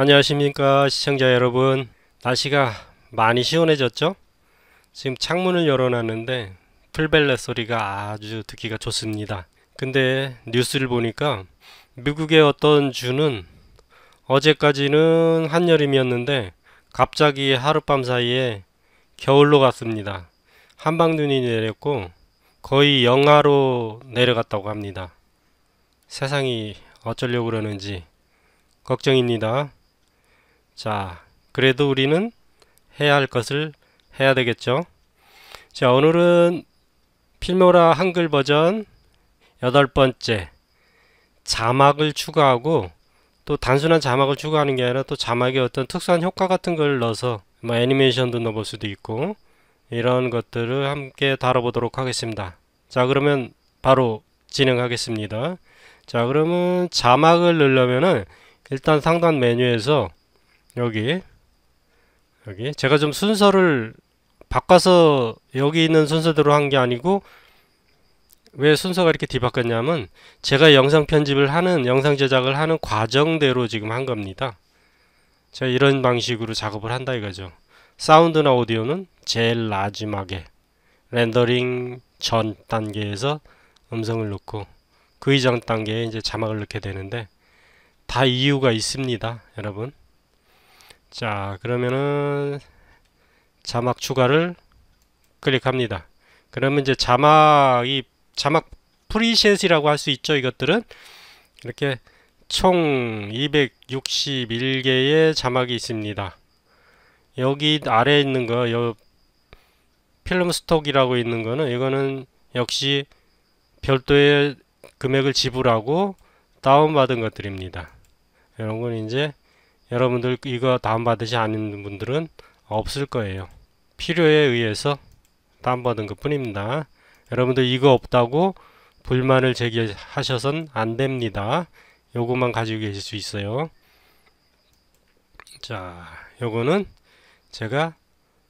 안녕하십니까 시청자 여러분 날씨가 많이 시원해졌죠 지금 창문을 열어놨는데 풀벨레 소리가 아주 듣기가 좋습니다 근데 뉴스를 보니까 미국의 어떤 주는 어제까지는 한여름이었는데 갑자기 하룻밤 사이에 겨울로 갔습니다 한방눈이 내렸고 거의 영하로 내려갔다고 합니다 세상이 어쩌려고 그러는지 걱정입니다 자, 그래도 우리는 해야 할 것을 해야 되겠죠. 자, 오늘은 필모라 한글 버전 여덟 번째 자막을 추가하고 또 단순한 자막을 추가하는 게 아니라 또 자막에 어떤 특수한 효과 같은 걸 넣어서 뭐 애니메이션도 넣어볼 수도 있고 이런 것들을 함께 다뤄보도록 하겠습니다. 자 그러면 바로 진행하겠습니다. 자 그러면 자막을 넣으려면은 일단 상단 메뉴에서 여기 여기 제가 좀 순서를 바꿔서 여기 있는 순서대로 한 게 아니고 왜 순서가 이렇게 뒤바뀌었냐면 제가 영상 편집을 하는 영상 제작을 하는 과정대로 지금 한 겁니다 제가 이런 방식으로 작업을 한다 이거죠 사운드나 오디오는 제일 마지막에 렌더링 전 단계에서 음성을 넣고 그 이전 단계에 이제 자막을 넣게 되는데 다 이유가 있습니다 여러분 자 그러면은 자막 추가를 클릭합니다 그러면 이제 자막이 자막 프리셋이라고 할 수 있죠 이것들은 이렇게 총 261개의 자막이 있습니다 여기 아래에 있는 거 요, 필름 스톡이라고 있는 거는 이거는 역시 별도의 금액을 지불하고 다운받은 것들입니다 이런 건 이제 여러분들 이거 다운받으시 않은 분들은 없을 거예요. 필요에 의해서 다운받은 것 뿐입니다. 여러분들 이거 없다고 불만을 제기하셔선 안 됩니다. 요것만 가지고 계실 수 있어요. 자, 요거는 제가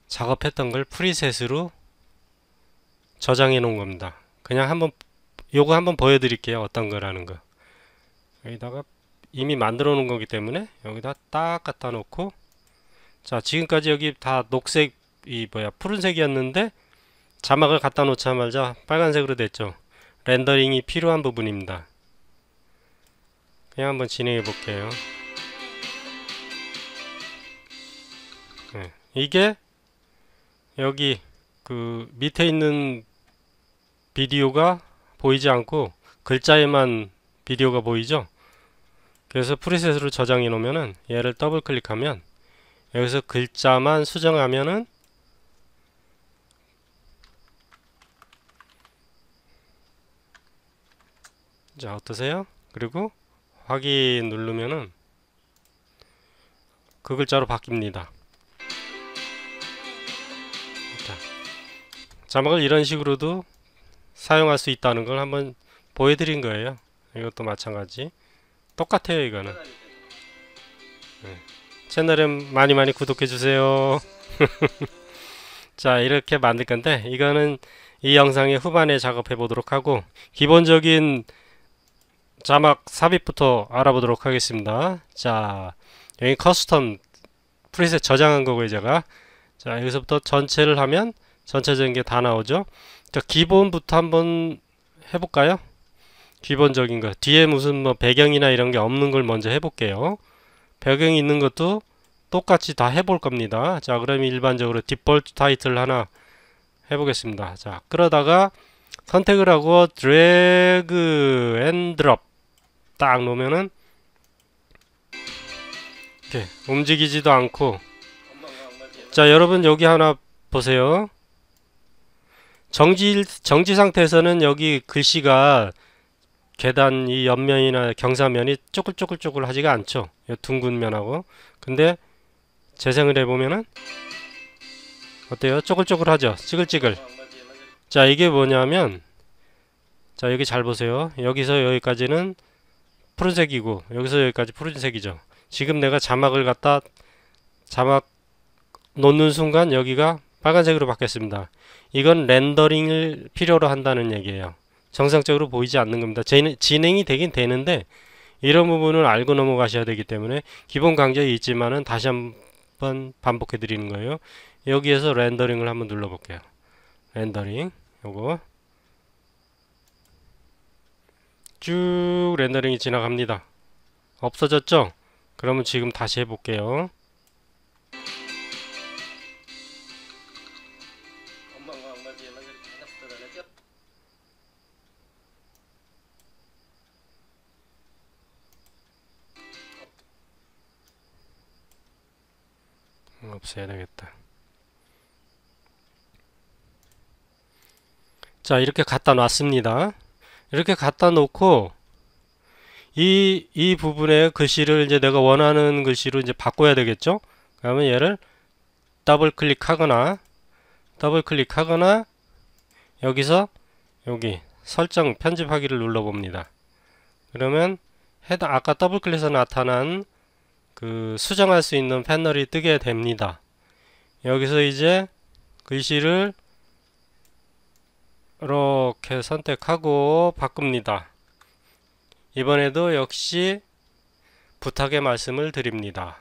작업했던 걸 프리셋으로 저장해 놓은 겁니다. 그냥 한번 요거 한번 보여드릴게요. 어떤 거라는 거. 여기다가 이미 만들어 놓은 거기 때문에 여기다 딱 갖다 놓고 자 지금까지 여기 다 녹색 이 뭐야 푸른색이었는데 자막을 갖다 놓자마자 빨간색으로 됐죠 렌더링이 필요한 부분입니다 그냥 한번 진행해 볼게요 네, 이게 여기 그 밑에 있는 비디오가 보이지 않고 글자에만 비디오가 보이죠 그래서 프리셋으로 저장해 놓으면은 얘를 더블 클릭하면 여기서 글자만 수정하면은 자 어떠세요? 그리고 확인 누르면은 그 글자로 바뀝니다 자, 자막을 이런 식으로도 사용할 수 있다는 걸 한번 보여드린 거예요 이것도 마찬가지 똑같아요 이거는 네. 채널은 많이 많이 구독해주세요 자 이렇게 만들 건데 이거는 이 영상의 후반에 작업해 보도록 하고 기본적인 자막 삽입부터 알아보도록 하겠습니다 자 여기 커스텀 프리셋 저장한 거고요 제가 자 여기서부터 전체를 하면 전체적인 게 다 나오죠 자 기본부터 한번 해볼까요 기본적인 거 뒤에 무슨 뭐 배경이나 이런 게 없는 걸 먼저 해볼게요 배경 있는 것도 똑같이 다 해볼 겁니다 자그럼 일반적으로 디폴트 타이틀 하나 해보겠습니다 자 그러다가 선택을 하고 드래그 앤 드롭 딱 놓으면은 이렇게 움직이지도 않고 자 여러분 여기 하나 보세요 정지 정지 상태에서는 여기 글씨가 계단 이 옆면이나 경사면이 쪼글쪼글쪼글 하지가 않죠 둥근 면하고 근데 재생을 해보면은 어때요 쪼글쪼글하죠 찌글찌글 자 이게 뭐냐면 자 여기 잘 보세요 여기서 여기까지는 푸른색이고 여기서 여기까지 푸른색이죠 지금 내가 자막을 갖다 자막 놓는 순간 여기가 빨간색으로 바뀌었습니다 이건 렌더링을 필요로 한다는 얘기예요 정상적으로 보이지 않는 겁니다. 진행이 되긴 되는데 이런 부분을 알고 넘어가셔야 되기 때문에 기본 강좌에 있지만은 다시 한번 반복해 드리는 거예요. 여기에서 렌더링을 한번 눌러 볼게요. 렌더링 요거 쭉 렌더링이 지나갑니다. 없어졌죠? 그러면 지금 다시 해볼게요. 없애야 되겠다. 자 이렇게 갖다 놨습니다. 이렇게 갖다 놓고 이, 이부분에 글씨를 이제 내가 원하는 글씨로 이제 바꿔야 되겠죠? 그러면 얘를 더블 클릭하거나 더블 클릭하거나 여기서 여기 설정 편집하기를 눌러봅니다. 그러면 해당 아까 더블 클릭에서 나타난 그 수정할 수 있는 패널이 뜨게 됩니다. 여기서 이제 글씨를 이렇게 선택하고 바꿉니다. 이번에도 역시 부탁의 말씀을 드립니다.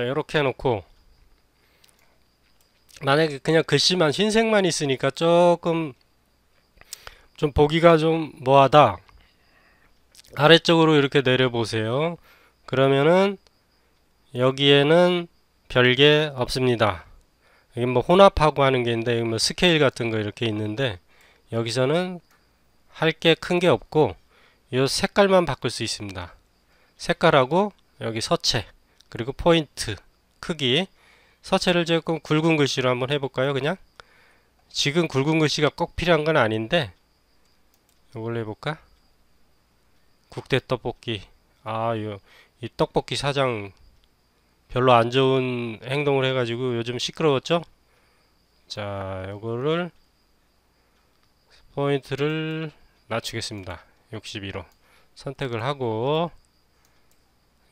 자 이렇게 해놓고 만약에 그냥 글씨만 흰색만 있으니까 조금 좀 보기가 좀 뭐하다 아래쪽으로 이렇게 내려보세요 그러면은 여기에는 별게 없습니다 여기 뭐 혼합하고 하는 게 있는데 뭐 스케일 같은 거 이렇게 있는데 여기서는 할 게 큰 게 없고 이 색깔만 바꿀 수 있습니다 색깔하고 여기 서체 그리고 포인트 크기 서체를 조금 굵은 글씨로 한번 해볼까요 그냥 지금 굵은 글씨가 꼭 필요한 건 아닌데 이걸로 해볼까 국대 떡볶이 아 이 떡볶이 사장 별로 안 좋은 행동을 해가지고 요즘 시끄러웠죠 자 요거를 포인트를 낮추겠습니다 61호 선택을 하고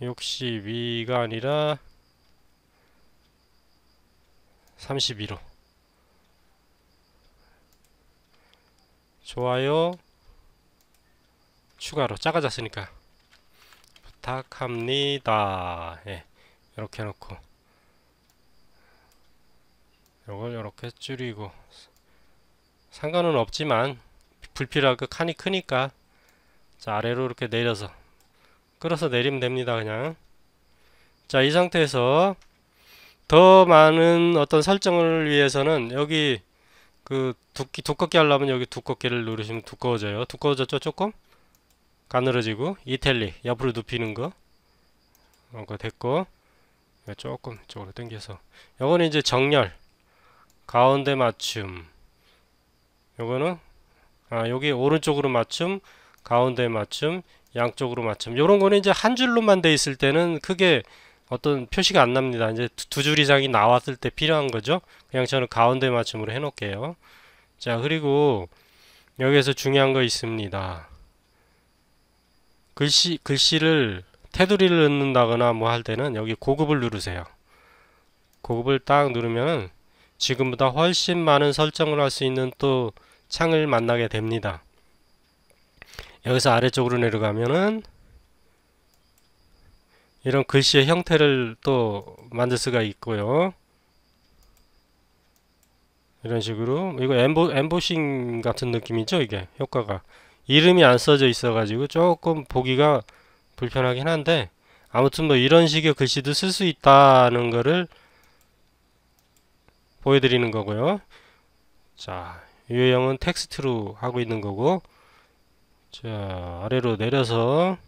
역시 위가 아니라 31호 좋아요 추가로 작아졌으니까 부탁합니다 예, 이렇게 해놓고 요걸 이렇게 줄이고 상관은 없지만 불필요하게 칸이 크니까 자 아래로 이렇게 내려서 끌어서 내리면 됩니다 그냥 자이 상태에서 더 많은 어떤 설정을 위해서는 여기 그 두께 두껍게 하려면 여기 두껍게를 누르시면 두꺼워져요 두꺼워졌죠 조금 가늘어지고 이탈리 옆으로 눕히는 거 어, 그거 됐고 조금 이쪽으로 당겨서 요거는 이제 정렬 가운데 맞춤 요거는 아 여기 오른쪽으로 맞춤 가운데 맞춤 양쪽으로 맞춤 이런 거는 이제 한 줄로만 돼 있을 때는 크게 어떤 표시가 안 납니다 이제 두 줄 이상이 나왔을 때 필요한 거죠 그냥 저는 가운데 맞춤으로 해 놓을게요 자 그리고 여기에서 중요한 거 있습니다 글씨 글씨를 테두리를 넣는다거나 뭐 할 때는 여기 고급을 누르세요 고급을 딱 누르면 지금보다 훨씬 많은 설정을 할 수 있는 또 창을 만나게 됩니다 여기서 아래쪽으로 내려가면은 이런 글씨의 형태를 또 만들 수가 있고요 이런 식으로 이거 엠보, 엠보싱 같은 느낌이죠 이게 효과가 이름이 안 써져 있어 가지고 조금 보기가 불편하긴 한데 아무튼 뭐 이런 식의 글씨도 쓸 수 있다는 거를 보여드리는 거고요 자 유형은 텍스트로 하고 있는 거고 자 아래로 내려서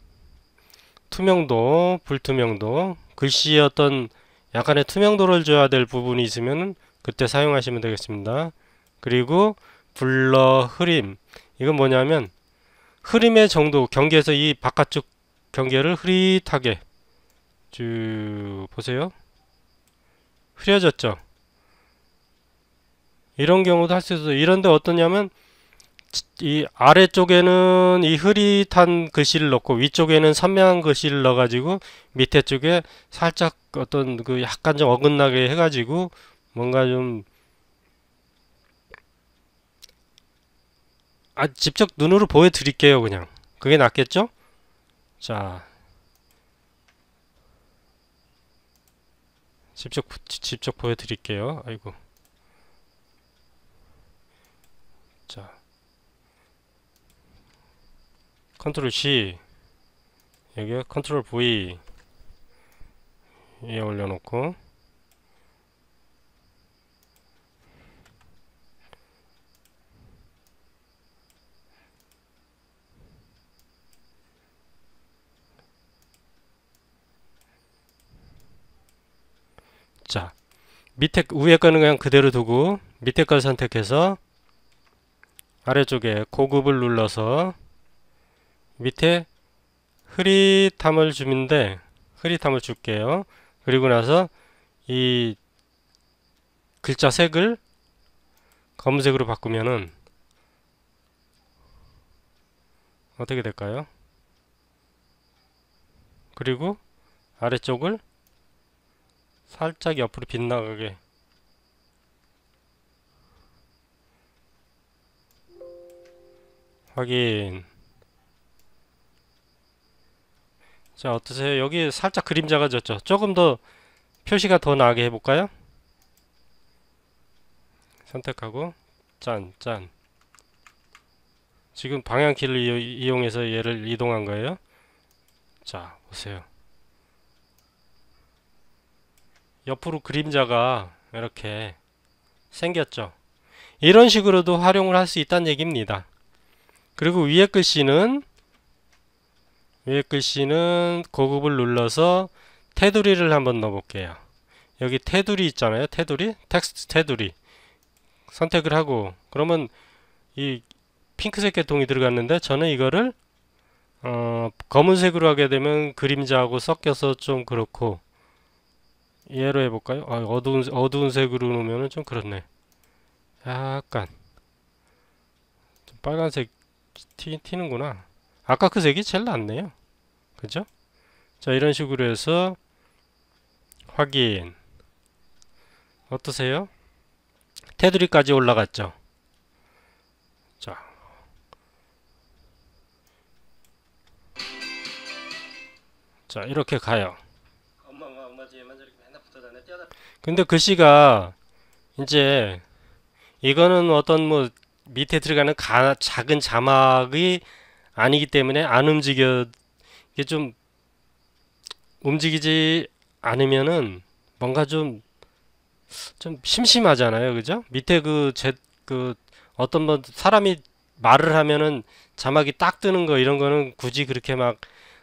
투명도 불투명도 글씨의 어떤 약간의 투명도를 줘야 될 부분이 있으면 그때 사용하시면 되겠습니다 그리고 블러 흐림 이건 뭐냐면 흐림의 정도 경계에서 이 바깥쪽 경계를 흐릿하게 쭉 보세요 흐려졌죠 이런 경우도 할 수 있어요 이런데 어떠냐면 이 아래쪽에는 이 흐릿한 글씨를 넣고 위쪽에는 선명한 글씨를 넣어가지고 밑에 쪽에 살짝 어떤 그 약간 좀 어긋나게 해가지고 뭔가 좀 아, 직접 눈으로 보여드릴게요 그냥 그게 낫겠죠? 자 직접 직접 보여드릴게요 아이고 자 컨트롤 C 여기 컨트롤 V 위에 올려놓고 자 밑에 위에 거는 그냥 그대로 두고 밑에 걸 선택해서 아래쪽에 고급을 눌러서 밑에 흐릿함을 줌인데 흐릿함을 줄게요. 그리고 나서 이 글자 색을 검은색으로 바꾸면은 어떻게 될까요? 그리고 아래쪽을 살짝 옆으로 빗나가게 확인 자 어떠세요? 여기 살짝 그림자가 졌죠? 조금 더 표시가 더 나게 해볼까요? 선택하고 짠 짠. 지금 방향키를 이, 이용해서 얘를 이동한 거예요. 자 보세요. 옆으로 그림자가 이렇게 생겼죠. 이런 식으로도 활용을 할 수 있다는 얘기입니다. 그리고 위에 글씨는 위에 글씨는 고급을 눌러서 테두리를 한번 넣어볼게요. 여기 테두리 있잖아요. 테두리? 텍스트 테두리. 선택을 하고 그러면 이 핑크색 계통이 들어갔는데 저는 이거를 어, 검은색으로 하게 되면 그림자하고 섞여서 좀 그렇고 얘로 해볼까요? 아, 어두운, 어두운 색으로 놓으면 좀 그렇네 약간 좀 빨간색 튀, 튀는구나 아까 그 색이 제일 낫네요 그죠? 자 이런 식으로 해서 확인 어떠세요? 테두리까지 올라갔죠? 자 자, 이렇게 가요. 근데 글씨가 그 이제 이거는 어떤 뭐 밑에 들어가는 가, 작은 자막이 아니기 때문에 안 움직여 이게 좀 움직이지 않으면은 뭔가 좀좀 좀 심심하잖아요. 그죠? 밑에 그 제그 그 어떤 뭐 사람이 말을 하면은 자막이 딱 뜨는 거 이런 거는 굳이 그렇게 막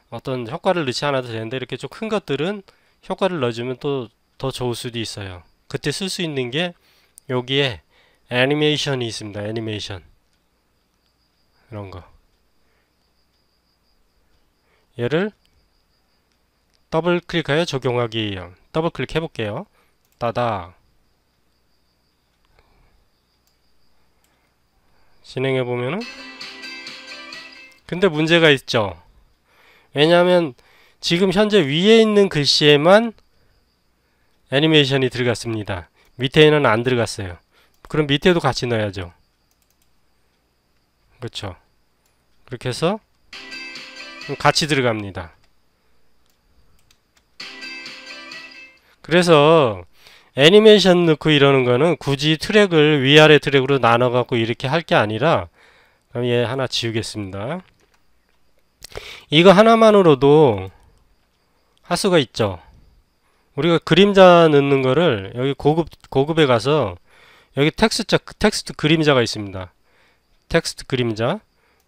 어떤 효과를 넣지 않아도 되는데 이렇게 좀 큰 것들은 효과를 넣어주면 또 더 좋을 수도 있어요. 그때 쓸 수 있는 게 여기에 애니메이션이 있습니다. 애니메이션 이런 거. 얘를 더블 클릭하여 적용하기 더블 클릭해 볼게요 따다 진행해 보면은 근데 문제가 있죠 왜냐하면 지금 현재 위에 있는 글씨에만 애니메이션이 들어갔습니다 밑에는 안 들어갔어요 그럼 밑에도 같이 넣어야죠 그렇죠 그렇게 해서 음, 같이 들어갑니다. 그래서 애니메이션 넣고 이러는 거는 굳이 트랙을 위아래 트랙으로 나눠 갖고 이렇게 할 게 아니라 그럼 얘 하나 지우겠습니다. 이거 하나만으로도 하수가 있죠. 우리가 그림자 넣는 거를 여기 고급 고급에 가서 여기 텍스트 텍스트 그림자가 있습니다. 텍스트 그림자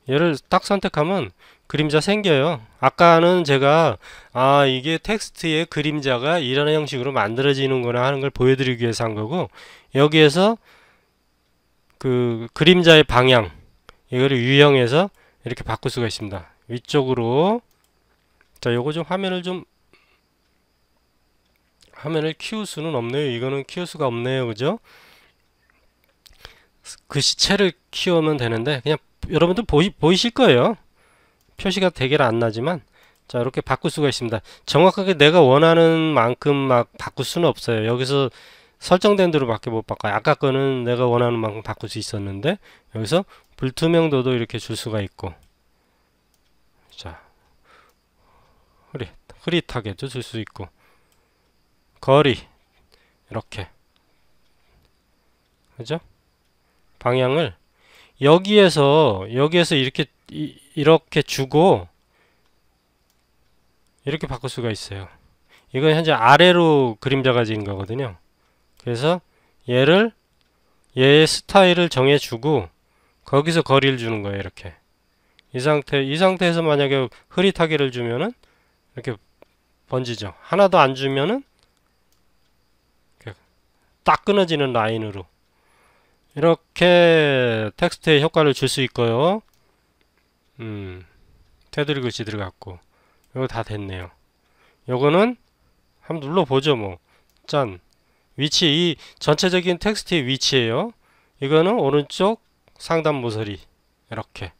얘를 딱 선택하면 그림자 생겨요 아까는 제가 아 이게 텍스트의 그림자가 이런 형식으로 만들어지는구나 하는 걸 보여드리기 위해서 한 거고 여기에서 그 그림자의 방향 이거를 유형에서 이렇게 바꿀 수가 있습니다 위쪽으로 자 요거 좀 화면을 좀 화면을 키울 수는 없네요 이거는 키울 수가 없네요 그죠 글씨체를 그 키우면 되는데 그냥 여러분들 보이, 보이실 거예요 표시가 되게 안 나지만 자 이렇게 바꿀 수가 있습니다 정확하게 내가 원하는 만큼 막 바꿀 수는 없어요 여기서 설정된 대로 밖에 못 바꿔요 아까 거는 내가 원하는 만큼 바꿀 수 있었는데 여기서 불투명도도 이렇게 줄 수가 있고 자 흐릿, 흐릿하게도 줄 수 있고 거리 이렇게 그죠 방향을 여기에서 여기에서 이렇게 이, 이렇게 주고 이렇게 바꿀 수가 있어요. 이건 현재 아래로 그림자가 지진 거거든요. 그래서 얘를 얘의 스타일을 정해주고 거기서 거리를 주는 거예요. 이렇게 이 상태 이 상태에서 만약에 흐릿하게를 주면은 이렇게 번지죠. 하나도 안 주면은 딱 끊어지는 라인으로 이렇게 텍스트에 효과를 줄 수 있고요. 음, 테두리 글씨 들어갔고 이거 다 됐네요. 요거는 한번 눌러보죠 뭐. 짠. 위치 이 전체적인 텍스트의 위치에요 이거는 오른쪽 상단 모서리 이렇게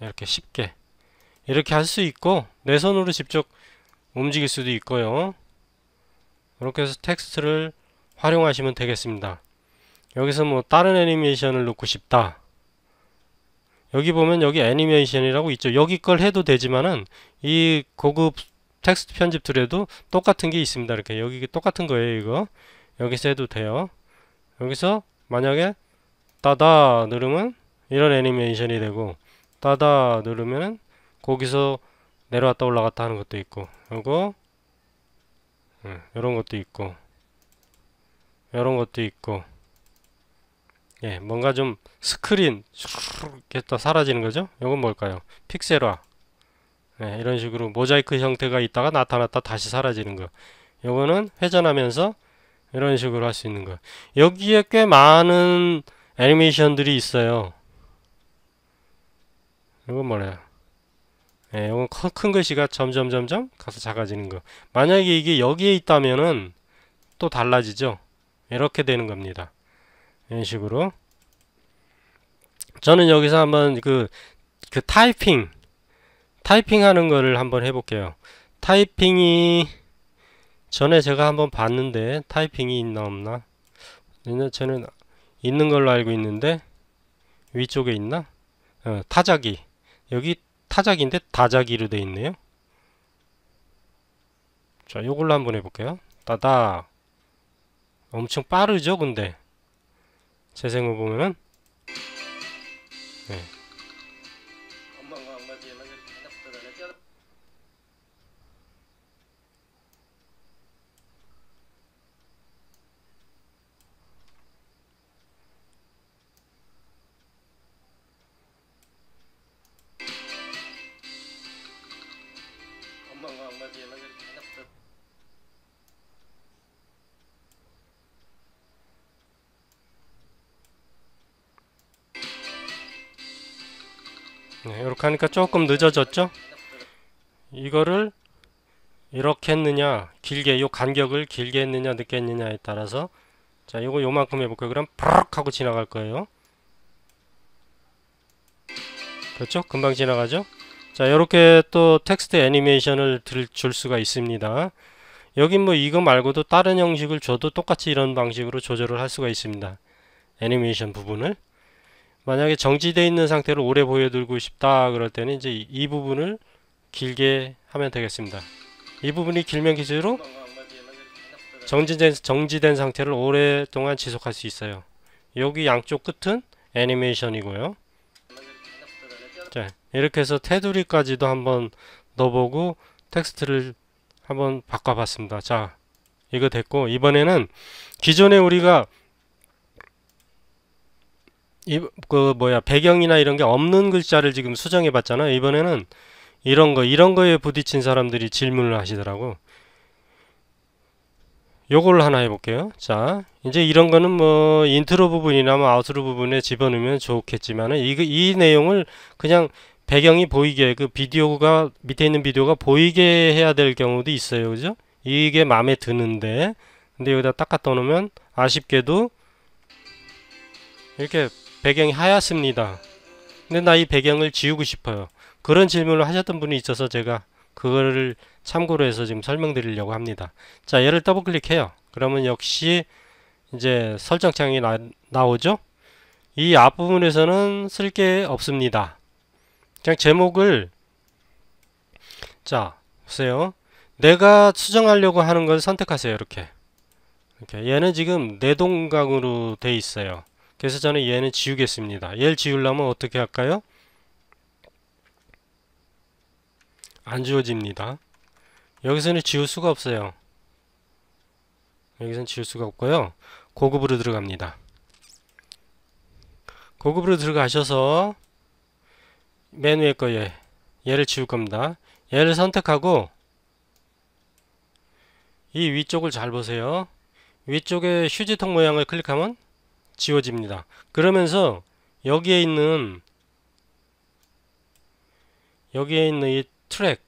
이렇게 쉽게 이렇게 할 수 있고 내 손으로 직접 움직일 수도 있고요. 이렇게 해서 텍스트를 활용하시면 되겠습니다. 여기서 뭐 다른 애니메이션을 넣고 싶다. 여기 보면 여기 애니메이션이라고 있죠. 여기 걸 해도 되지만은 이 고급 텍스트 편집 툴에도 똑같은 게 있습니다. 이렇게 여기 똑같은 거예요. 이거 여기서 해도 돼요. 여기서 만약에 따다 누르면 이런 애니메이션이 되고 따다 누르면은 거기서 내려왔다 올라갔다 하는 것도 있고 요거 이런 것도 있고 이런 것도 있고 예, 뭔가 좀 스크린 이렇게 또 사라지는 거죠. 이건 뭘까요? 픽셀화. 예, 이런 식으로 모자이크 형태가 있다가 나타났다 다시 사라지는 거. 요거는 회전하면서 이런 식으로 할 수 있는 거. 여기에 꽤 많은 애니메이션들이 있어요. 이건 뭐래요? 예, 이건 큰 글씨가 점점 점점 가서 작아지는 거. 만약에 이게 여기에 있다면은 또 달라지죠. 이렇게 되는 겁니다. 이런 식으로 저는 여기서 한번 그, 그 타이핑 타이핑 하는 거를 한번 해볼게요 타이핑이 전에 제가 한번 봤는데 타이핑이 있나 없나 저는 있는 걸로 알고 있는데 위쪽에 있나 어, 타자기 여기 타자기인데 다자기로 돼 있네요 자 요걸로 한번 해볼게요 따다 엄청 빠르죠 근데 재생을 보면은 네. 엄마가 엄마 뒤에 맞아 네, 이렇게 하니까 조금 늦어졌죠? 이거를 이렇게 했느냐 길게 요 간격을 길게 했느냐 늦게 했느냐에 따라서 자 요거 요만큼 해볼게요 그럼 브럭 하고 지나갈 거예요 그렇죠 금방 지나가죠 자 이렇게 또 텍스트 애니메이션을 들, 줄 수가 있습니다 여긴 뭐 이거 말고도 다른 형식을 줘도 똑같이 이런 방식으로 조절을 할 수가 있습니다 애니메이션 부분을 만약에 정지되어 있는 상태로 오래 보여들고 싶다 그럴 때는 이제 이, 부분을 길게 하면 되겠습니다. 이 부분이 길면 기준으로 정지된, 정지된 상태를 오랫동안 지속할 수 있어요. 여기 양쪽 끝은 애니메이션이고요. 자, 이렇게 해서 테두리까지도 한번 넣어보고 텍스트를 한번 바꿔봤습니다. 자, 이거 됐고 이번에는 기존에 우리가 이, 그 뭐야 배경이나 이런 게 없는 글자를 지금 수정해 봤잖아 이번에는 이런 거 이런 거에 부딪힌 사람들이 질문을 하시더라고 요걸 하나 해볼게요 자 이제 이런 거는 뭐 인트로 부분이나 뭐 아웃트로 부분에 집어넣으면 좋겠지만은 이, 이 내용을 그냥 배경이 보이게 그 비디오가 밑에 있는 비디오가 보이게 해야 될 경우도 있어요 그죠 이게 마음에 드는데 근데 여기다 딱 갖다 놓으면 아쉽게도 이렇게 배경이 하얗습니다. 근데 나 이 배경을 지우고 싶어요. 그런 질문을 하셨던 분이 있어서 제가 그거를 참고로 해서 지금 설명드리려고 합니다. 자 얘를 더블 클릭해요. 그러면 역시 이제 설정창이 나, 나오죠. 이 앞부분에서는 쓸 게 없습니다. 그냥 제목을 자 보세요. 내가 수정하려고 하는 걸 선택하세요. 이렇게 이렇게 얘는 지금 내동각으로돼 있어요. 그래서 저는 얘는 지우겠습니다. 얘를 지우려면 어떻게 할까요? 안 지워집니다. 여기서는 지울 수가 없어요. 여기서는 지울 수가 없고요. 고급으로 들어갑니다. 고급으로 들어가셔서 맨 위에 거 얘, 얘를 지울 겁니다. 얘를 선택하고 이 위쪽을 잘 보세요. 위쪽에 휴지통 모양을 클릭하면 지워집니다. 그러면서 여기에 있는 여기에 있는 이 트랙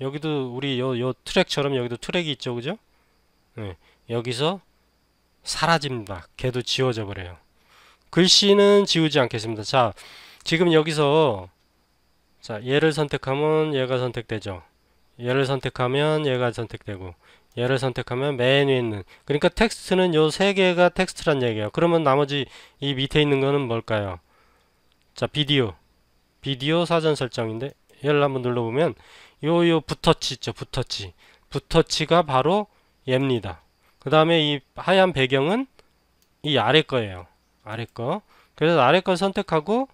여기도 우리 요, 요 트랙처럼 여기도 트랙이 있죠 그죠 네, 여기서 사라집니다 걔도 지워져 버려요 글씨는 지우지 않겠습니다 자 지금 여기서 자 얘를 선택하면 얘가 선택되죠 얘를 선택하면 얘가 선택되고 얘를 선택하면 맨 위에 있는 그러니까 텍스트는 요 세 개가 텍스트란 얘기예요 그러면 나머지 이 밑에 있는 거는 뭘까요 자 비디오 비디오 사전 설정인데 얘를 한번 눌러보면 요요 붓터치 있죠 붓터치 붓터치가 바로 얘입니다 그 다음에 이 하얀 배경은 이 아래 거예요 아래 거 그래서 아래 걸 선택하고